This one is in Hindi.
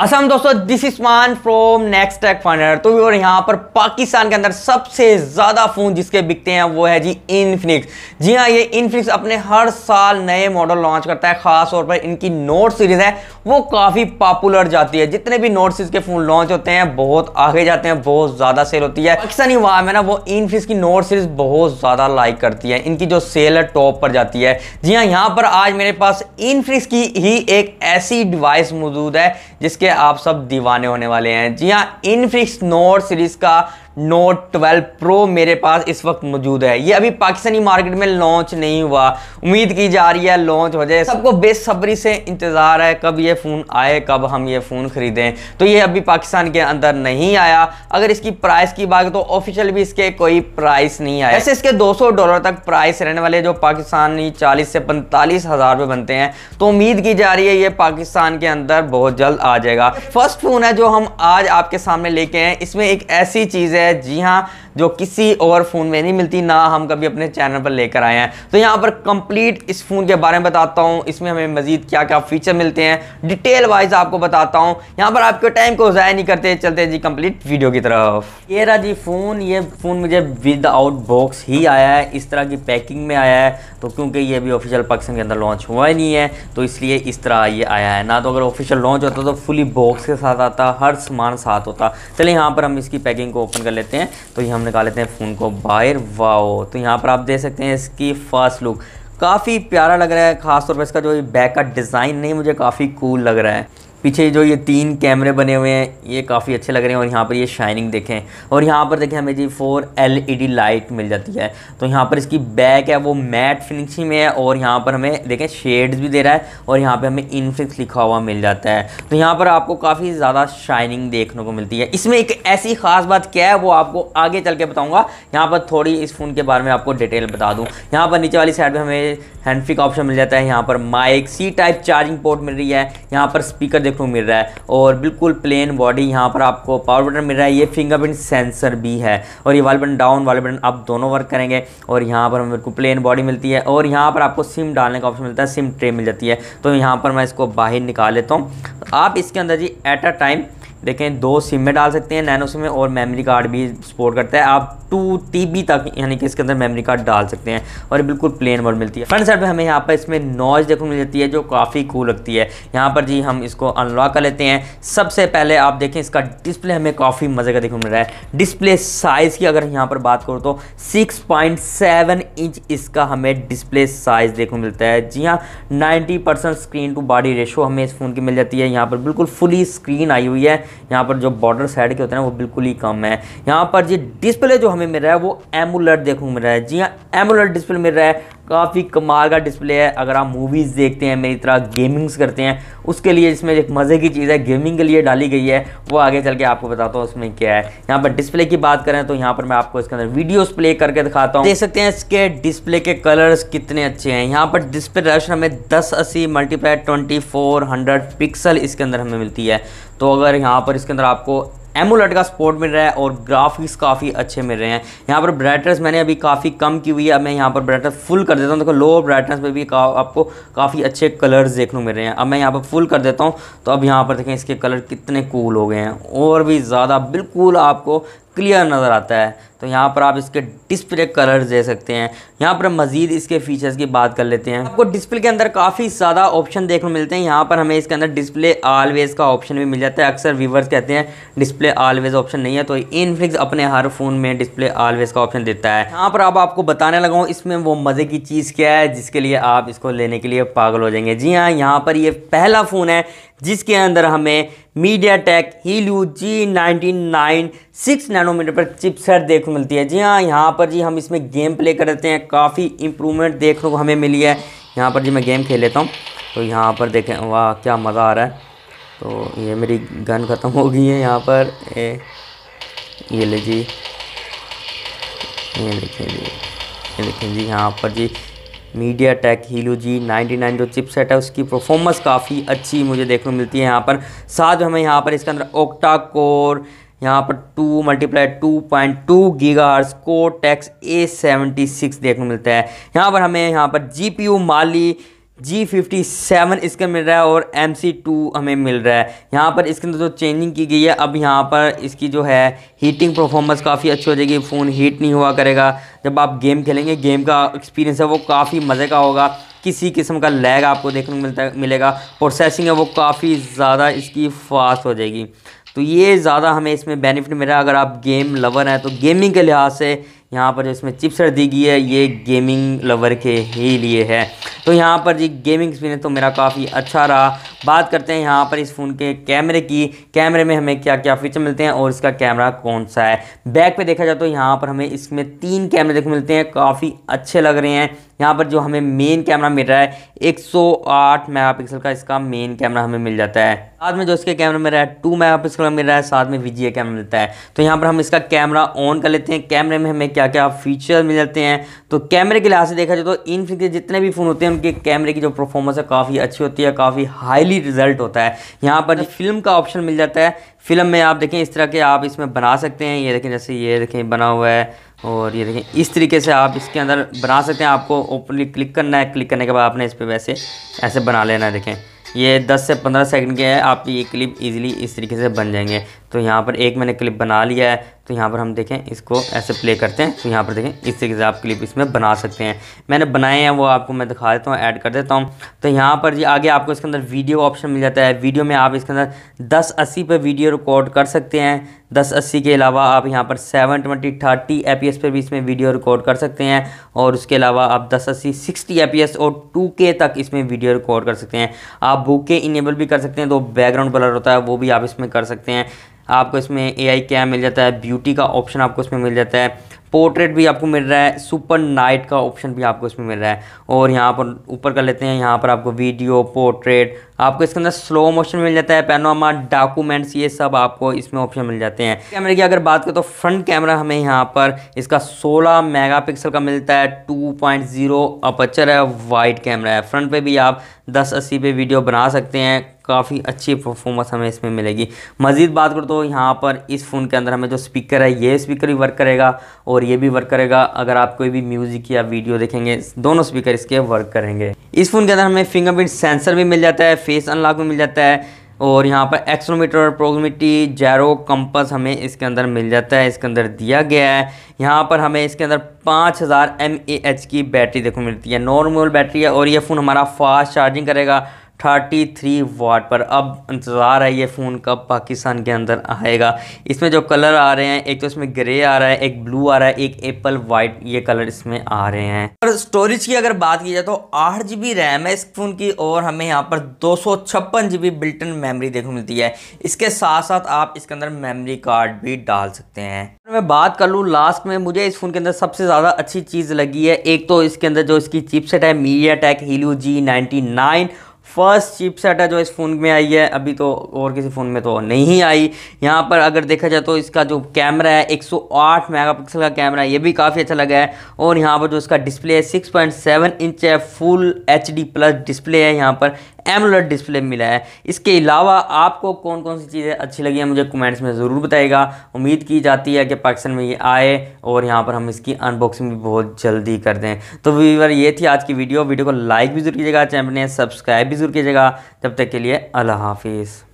असम दोस्तों this is Maan from next tech finer तो और यहाँ पर पाकिस्तान के अंदर सबसे ज़्यादा फ़ोन जिसके बिकते हैं वो है जी इनफिनिक्स जी हाँ ये इनफिनिक्स अपने हर साल नए मॉडल लॉन्च करता है ख़ास तौर पर इनकी नोट सीरीज़ है वो काफ़ी पॉपुलर जाती है जितने भी नोट सीरीज़ के फ़ोन लॉन्च होते हैं बहुत आगे जाते हैं बहुत ज़्यादा सेल होती है पाकिस्तानी वाम है ना वो इनफिनिक्स की नोट सीरीज़ बहुत ज़्यादा लाइक करती है इनकी जो सेल है टॉप पर जाती है जी हाँ यहाँ पर आज मेरे पास इनफिनिक्स की ही एक ऐसी डिवाइस मौजूद है जिसके आप सब दीवाने होने वाले हैं जी हाँ इनफिक्स नोट सीरीज का नोट 12 प्रो मेरे पास इस वक्त मौजूद है ये अभी पाकिस्तानी मार्केट में लॉन्च नहीं हुआ उम्मीद की जा रही है लॉन्च हो जाए सबको बेसब्री से इंतज़ार है कब ये फ़ोन आए कब हम ये फ़ोन ख़रीदें तो ये अभी पाकिस्तान के अंदर नहीं आया अगर इसकी प्राइस की बात तो ऑफिशियल भी इसके कोई प्राइस नहीं आया ऐसे इसके दो डॉलर तक प्राइस रहने वाले जो पाकिस्तानी चालीस से पैंतालीस हज़ार बनते हैं तो उम्मीद की जा रही है ये पाकिस्तान के अंदर बहुत जल्द आ जाएगा फर्स्ट फ़ोन है जो हम आज आपके सामने लेके आए इसमें एक ऐसी चीज़ है जी हाँ जो किसी और फ़ोन में नहीं मिलती ना हम कभी अपने चैनल पर लेकर आए हैं तो यहाँ पर कंप्लीट इस फ़ोन के बारे में बताता हूँ इसमें हमें मज़ीद क्या क्या फ़ीचर मिलते हैं डिटेल वाइज आपको बताता हूँ यहाँ पर आपके टाइम को ज़ाया नहीं करते चलते जी कंप्लीट वीडियो की तरफ ये रहा जी फ़ोन ये फ़ोन मुझे विद आउट बॉक्स ही आया है इस तरह की पैकिंग में आया है तो क्योंकि ये अभी ऑफिशियल पाकिस्तान के अंदर लॉन्च हुआ ही नहीं है तो इसलिए इस तरह ये आया है ना तो अगर ऑफिशियल लॉन्च होता तो फुली बॉक्स के साथ आता हर सामान साथ होता चलिए यहाँ पर हम इसकी पैकिंग को ओपन कर लेते हैं तो ये हमने निकाल लेते हैं फ़ोन को बाहर वाओ तो यहाँ पर आप देख सकते हैं इसकी फर्स्ट लुक काफ़ी प्यारा लग रहा है खासतौर पर इसका जो बैक का डिज़ाइन नहीं मुझे काफ़ी कूल लग रहा है पीछे जो ये तीन कैमरे बने हुए हैं ये काफ़ी अच्छे लग रहे हैं और यहाँ पर ये शाइनिंग देखें और यहाँ पर देखें हमें जी फोर एलईडी लाइट मिल जाती है तो यहाँ पर इसकी बैक है वो मैट फिनिशिंग में है और यहाँ पर हमें देखें शेड्स भी दे रहा है और यहाँ पर हमें इनफिक्स लिखा हुआ मिल जाता है तो यहाँ पर आपको काफ़ी ज़्यादा शाइनिंग देखने को मिलती है इसमें एक ऐसी ख़ास बात क्या है वो आपको आगे चल के बताऊँगा यहाँ पर थोड़ी इस फ़ोन के बारे में आपको डिटेल बता दूँ यहाँ पर नीचे वाली साइड पर हमें हैंडफिक ऑप्शन मिल जाता है यहाँ पर mic C type charging port मिल रही है यहाँ पर स्पीकर देखने को मिल रहा है और बिल्कुल प्लेन बॉडी यहाँ पर आपको पावर बटन मिल रहा है ये फिंगरप्रिंट सेंसर भी है और ये वाले बटन डाउन वाले बटन अप दोनों वर्क करेंगे और यहाँ पर मेरे को प्लेन बॉडी मिलती है और यहाँ पर आपको सिम डालने का ऑप्शन मिलता है सिम ट्रे मिल जाती है तो यहाँ पर मैं इसको बाहर निकाल लेता हूँ आप इसके अंदर जी एट अ टाइम देखें दो सिम में डाल सकते हैं नैनो सिम में और मेमोरी कार्ड भी सपोर्ट करता है आप टू टी तक यानी कि इसके अंदर मेमोरी कार्ड डाल सकते हैं और बिल्कुल प्लेन वर्ड मिलती है फ्रंट साइड पर हमें यहाँ पर इसमें नॉइज देखने मिल जाती है जो काफ़ी कूल लगती है यहाँ पर जी हम इसको अनलॉक कर लेते हैं सबसे पहले आप देखें इसका डिस्प्ले हमें काफ़ी मज़े का देखने मिल रहा है डिस्प्ले साइज़ की अगर यहाँ पर बात करूँ तो सेवन इंच इसका हमें डिस्प्ले साइज़ देखने मिलता है जी हाँ ninety percent screen to body ratio हमें इस फ़ोन की मिल जाती है यहाँ पर बिल्कुल फुली स्क्रीन आई हुई है यहाँ पर जो बॉर्डर साइड के होते हैं वो बिल्कुल ही कम है यहाँ पर जी डिस्प्ले जो हमें मिल रहा है वो एमुलर देखने को मिल रहा है जी हाँ एमुलर डिस्प्ले मिल रहा है काफ़ी कमाल का डिस्प्ले है अगर आप मूवीज़ देखते हैं मेरी तरह गेमिंग्स करते हैं उसके लिए इसमें एक मज़े की चीज़ है गेमिंग के लिए डाली गई है वो आगे चल के आपको बताता हूँ उसमें क्या है यहाँ पर डिस्प्ले की बात करें तो यहाँ पर मैं आपको इसके अंदर वीडियोस प्ले करके दिखाता हूँ देख सकते हैं इसके डिस्प्ले के कलर्स कितने अच्छे हैं यहाँ पर डिस्प्ले रेशन हमें दस अस्सी मल्टीप्लाई ट्वेंटी पिक्सल इसके अंदर हमें मिलती है तो अगर यहाँ पर इसके अंदर आपको एमोलेट का सपोर्ट मिल रहा है और ग्राफिक्स काफ़ी अच्छे मिल रहे हैं यहाँ पर ब्राइटनेस मैंने अभी काफ़ी कम की हुई है अब मैं यहाँ पर ब्राइटनेस फुल कर देता हूँ देखो लो ब्राइटनेस में भी का, आपको काफ़ी अच्छे कलर्स देखने मिल रहे हैं अब मैं यहाँ पर फुल कर देता हूँ तो अब यहाँ पर देखें इसके कलर कितने कूल हो गए हैं और भी ज़्यादा बिल्कुल आपको क्लियर नज़र आता है तो यहाँ पर आप इसके डिस्प्ले कलर दे सकते हैं यहाँ पर मज़ीद इसके फीचर्स की बात कर लेते हैं आपको डिस्प्ले के अंदर काफ़ी ज़्यादा ऑप्शन देखने मिलते हैं यहाँ पर हमें इसके अंदर डिस्प्ले आलवेज़ का ऑप्शन भी मिल जाता है अक्सर व्यूवर्स कहते हैं डिस्प्ले आलवेज़ ऑप्शन नहीं है तो इनफ्लिक्स अपने हर फ़ोन में डिस्प्ले आलवेज़ का ऑप्शन देता है यहाँ पर आप आपको बताने लगा इसमें वो मज़े की चीज़ क्या है जिसके लिए आप इसको लेने के लिए पागल हो जाएंगे जी हाँ यहाँ पर ये पहला फ़ोन है जिसके अंदर हमें MediaTek Helio G ninety nine six nanometre पर चिपसेट देखो देखने को मिलती है जी हाँ यहाँ पर जी हम इसमें गेम प्ले करते हैं काफ़ी इम्प्रूवमेंट देखने को हमें मिली है यहाँ पर जी मैं गेम खेल लेता हूँ तो यहाँ पर देखें वाह क्या मज़ा आ रहा है तो ये मेरी गन ख़त्म हो गई है यहाँ पर ए, ये ले जी ये लिखें जी ये लिखें जी यहाँ पर जी MediaTek Helio G ninety nine जो चिपसेट है उसकी परफॉर्मेंस काफ़ी अच्छी मुझे देखने को मिलती है यहाँ पर साथ में हमें यहाँ पर इसके अंदर ओक्टा कोर यहाँ पर two multiply two point two giga hertz Cortex A seventy six देखने को मिलता है यहाँ पर हमें यहाँ पर G P U Mali G fifty seven इसका मिल रहा है और एम सी टू हमें मिल रहा है यहाँ पर इसके अंदर जो चेंजिंग की गई है अब यहाँ पर इसकी जो है हीटिंग परफॉर्मेंस काफ़ी अच्छी हो जाएगी फ़ोन हीट नहीं हुआ करेगा जब आप गेम खेलेंगे गेम का एक्सपीरियंस है वो काफ़ी मज़े का होगा किसी किस्म का लैग आपको देखने को मिलता मिलेगा प्रोसेसिंग है वो काफ़ी ज़्यादा इसकी फास्ट हो जाएगी तो ये ज़्यादा हमें इसमें बेनिफिट मिला अगर आप गेम लवर हैं तो गेमिंग के लिहाज से यहाँ पर जो इसमें चिप्सर दी गई है ये गेमिंग लवर के ही लिए है तो यहाँ पर जी गेमिंग एक्सपीरियंस तो मेरा काफ़ी अच्छा रहा बात करते हैं यहाँ पर इस फ़ोन के कैमरे की कैमरे में हमें क्या क्या फीचर मिलते हैं और इसका कैमरा कौन सा है बैक पे देखा जाए तो यहाँ पर हमें इसमें तीन कैमरे देखने मिलते हैं काफ़ी अच्छे लग रहे हैं यहाँ पर जो हमें मेन कैमरा मिल रहा है 108 मेगापिक्सल का इसका मेन कैमरा हमें मिल जाता है साथ में जो इसके कैमरा मिल रहा है टू मेगापिक्सल का मिल रहा है साथ में वीजीए कैमरा मिलता है तो यहाँ पर हम इसका कैमरा ऑन कर लेते हैं कैमरे में हमें क्या क्या फीचर मिल जाते हैं तो कैमरे के लिहाज से देखा जाए तो इन के जितने भी फ़ोन होते हैं उनके कैमरे की जो परफॉर्मेंस है काफ़ी अच्छी होती है काफ़ी हाईली रिजल्ट होता है यहाँ पर फिल्म का ऑप्शन मिल जाता है फिल्म में आप देखें इस तरह के आप इसमें बना सकते हैं ये देखें जैसे ये देखें बना हुआ है और ये देखें इस तरीके से आप इसके अंदर बना सकते हैं आपको ओपनली क्लिक करना है क्लिक करने के बाद आपने इस पर वैसे ऐसे बना लेना है देखें ये 10 से 15 सेकंड के हैं आप ये क्लिप इजीली इस तरीके से बन जाएंगे तो यहाँ पर एक मैंने क्लिप बना लिया है तो यहाँ पर हम देखें इसको ऐसे प्ले करते हैं तो यहाँ पर देखें इस तरीके से आप क्लिप इसमें बना सकते हैं मैंने बनाए हैं वो आपको मैं दिखा देता हूँ ऐड कर देता हूँ तो यहाँ पर जी आगे आपको इसके अंदर वीडियो ऑप्शन मिल जाता है वीडियो में आप इसके अंदर दस अस्सी पर वीडियो रिकॉर्ड कर सकते हैं दस अस्सी के अलावा आप यहाँ पर seven twenty thirty A P S पर भी इसमें वीडियो रिकॉर्ड कर सकते हैं और उसके अलावा आप दस अस्सी सिक्सटी ए पी एस और टू के तक इसमें वीडियो रिकॉर्ड कर सकते हैं आप के इनेबल भी कर सकते हैं तो बैकग्राउंड कलर होता है वो भी आप इसमें कर सकते हैं आपको इसमें ए आई क्या मिल जाता है ब्यूटी का ऑप्शन आपको इसमें मिल जाता है पोर्ट्रेट भी आपको मिल रहा है सुपर नाइट का ऑप्शन भी आपको इसमें मिल रहा है और यहाँ पर ऊपर कर लेते हैं यहाँ पर आपको वीडियो पोर्ट्रेट आपको इसके अंदर स्लो मोशन मिल जाता है पैनोमा डॉक्यूमेंट्स ये सब आपको इसमें ऑप्शन मिल जाते हैं कैमरे की अगर बात करें तो फ्रंट कैमरा हमें यहाँ पर इसका 16 मेगापिक्सल का मिलता है 2.0 पॉइंट है वाइड कैमरा है फ्रंट पे भी आप दस अस्सी पे वीडियो बना सकते हैं काफ़ी अच्छी परफॉर्मेंस हमें इसमें मिलेगी मज़ीद बात करो तो यहाँ पर इस फ़ोन के अंदर हमें जो स्पीकर है ये स्पीकर भी वर्क करेगा और ये भी वर्क करेगा अगर आप कोई भी म्यूज़िक या वीडियो देखेंगे दोनों स्पीकर इसके वर्क करेंगे इस फ़ोन के अंदर हमें फिंगरप्रिंट सेंसर भी मिल जाता है फेस अनलॉक भी मिल जाता है और यहाँ पर एक्सोमीटर प्रोग्निटी जैरो कंपस हमें इसके अंदर मिल जाता है इसके अंदर दिया गया है यहाँ पर हमें इसके अंदर 5000 हज़ार की बैटरी देखो मिलती है नॉर्मल बैटरी है और ये फ़ोन हमारा फास्ट चार्जिंग करेगा थर्टी थ्री वाट पर अब इंतज़ार है ये फ़ोन कब पाकिस्तान के अंदर आएगा इसमें जो कलर आ रहे हैं एक तो इसमें ग्रे आ रहा है एक ब्लू आ रहा है एक एप्पल वाइट ये कलर इसमें आ रहे हैं और स्टोरेज की अगर बात की जाए तो आठ जी बी रैम है इस फ़ोन की और हमें यहाँ पर दो सौ छप्पन जी बी बिल्टन मेमरी देखने मिलती है इसके साथ साथ आप इसके अंदर मेमरी कार्ड भी डाल सकते हैं मैं बात कर लूँ लास्ट में मुझे इस फ़ोन के अंदर सबसे ज़्यादा अच्छी चीज़ लगी है एक तो इसके अंदर जो इसकी चिपसेट है MediaTek Helio G ninety nine first chip है जो इस फ़ोन में आई है अभी तो और किसी फ़ोन में तो नहीं आई यहाँ पर अगर देखा जाए तो इसका जो कैमरा है 108 मेगापिक्सल का कैमरा है ये भी काफ़ी अच्छा लगा है और यहाँ पर जो इसका डिस्प्ले है 6.7 इंच है फुल एच प्लस डिस्प्ले है यहाँ पर एमोलेड डिस्प्ले मिला है इसके अलावा आपको कौन कौन सी चीज़ें अच्छी लगी हैं मुझे कमेंट्स में ज़रूर बताएगा उम्मीद की जाती है कि पाकिस्तान में ये आए और यहाँ पर हम इसकी अनबॉक्सिंग भी बहुत जल्दी कर दें तो वीवर ये थी आज की वीडियो वीडियो को लाइक भी जरूर कीजिएगा चैनल ने सब्सक्राइब भी जरूर कीजिएगा तब तक के लिए अल्लाह हाफिज़